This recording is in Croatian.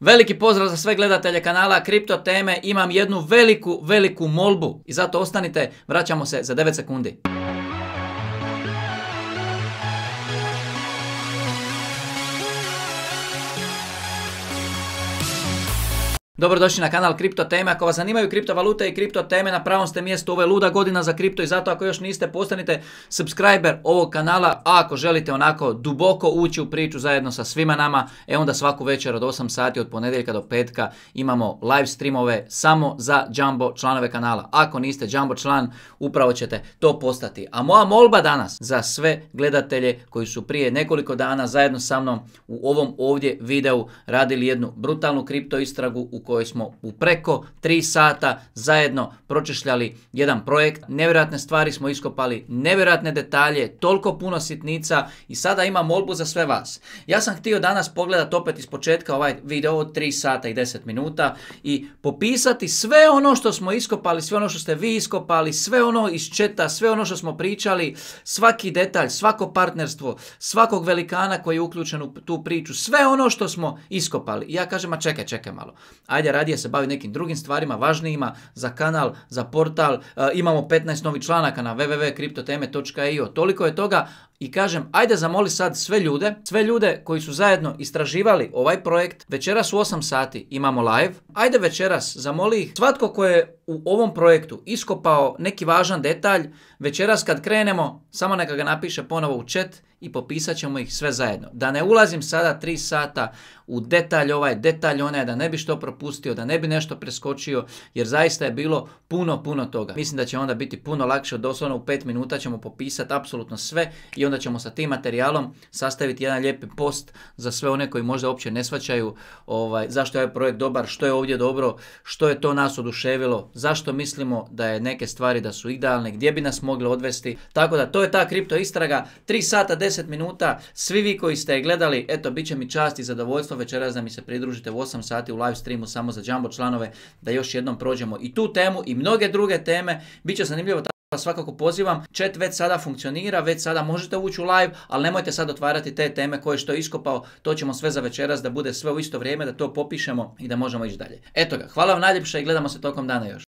Veliki pozdrav za sve gledatelje kanala Kripto Teme, imam jednu veliku, veliku molbu i zato ostanite, vraćamo se za 9 sekundi. Dobrodošli na kanal Kripto Teme. Ako vas zanimaju kriptovalute i kripto teme, na pravom ste mjestu. ove luda godina za kripto i zato ako još niste, postanite subscriber ovog kanala. A ako želite onako duboko ući u priču zajedno sa svima nama, e onda svaku večer od 8 sati od ponedjeljka do petka imamo live streamove samo za Jumbo članove kanala. Ako niste Jumbo član, upravo ćete to postati. A moja molba danas za sve gledatelje koji su prije nekoliko dana zajedno sa mnom u ovom ovdje videu radili jednu brutalnu kripto istragu u kojoj smo u preko 3 sata zajedno pročešljali jedan projekt. Nevjerojatne stvari smo iskopali, nevjerojatne detalje, toliko puno sitnica i sada imam molbu za sve vas. Ja sam htio danas pogledati opet iz početka ovaj video 3 sata i 10 minuta i popisati sve ono što smo iskopali, sve ono što ste vi iskopali, sve ono iz četa, sve ono što smo pričali, svaki detalj, svako partnerstvo, svakog velikana koji je uključen u tu priču, sve ono što smo iskopali. Ja kažem, a čekaj, čekaj malo. A ajde radije se bavi nekim drugim stvarima, važnijima za kanal, za portal, e, imamo 15 novih članaka na www.kriptoteme.io, toliko je toga, i kažem ajde zamoli sad sve ljude, sve ljude koji su zajedno istraživali ovaj projekt, večeras u 8 sati imamo live, ajde večeras zamoli ih svatko ko je u ovom projektu iskopao neki važan detalj, večeras kad krenemo samo neka ga napiše ponovo u chat i popisat ćemo ih sve zajedno. Da ne ulazim sada 3 sata u detalj ovaj, detalj onaj, da ne bi što propustio, da ne bi nešto preskočio, jer zaista je bilo puno, puno toga. Mislim da će onda biti puno lakše, doslovno u 5 minuta ćemo popisati apsolutno sve i da ćemo sa tim materijalom sastaviti jedan lijepi post za sve one koji možda uopće ne svačaju ovaj, zašto je ovaj projekt dobar, što je ovdje dobro, što je to nas oduševilo, zašto mislimo da je neke stvari da su idealne, gdje bi nas mogli odvesti. Tako da to je ta kripto istraga, 3 sata 10 minuta, svi vi koji ste je gledali, eto bit će mi čast i zadovoljstvo večeras da mi se pridružite u 8 sati u live streamu samo za Jumbo članove da još jednom prođemo i tu temu i mnoge druge teme, bit će zanimljivo pa svakako pozivam, chat već sada funkcionira, već sada možete ući u live, ali nemojte sad otvarati te teme koje što je iskopao, to ćemo sve za večeras da bude sve u isto vrijeme, da to popišemo i da možemo ići dalje. Eto ga, hvala vam najljepše i gledamo se tokom dana još.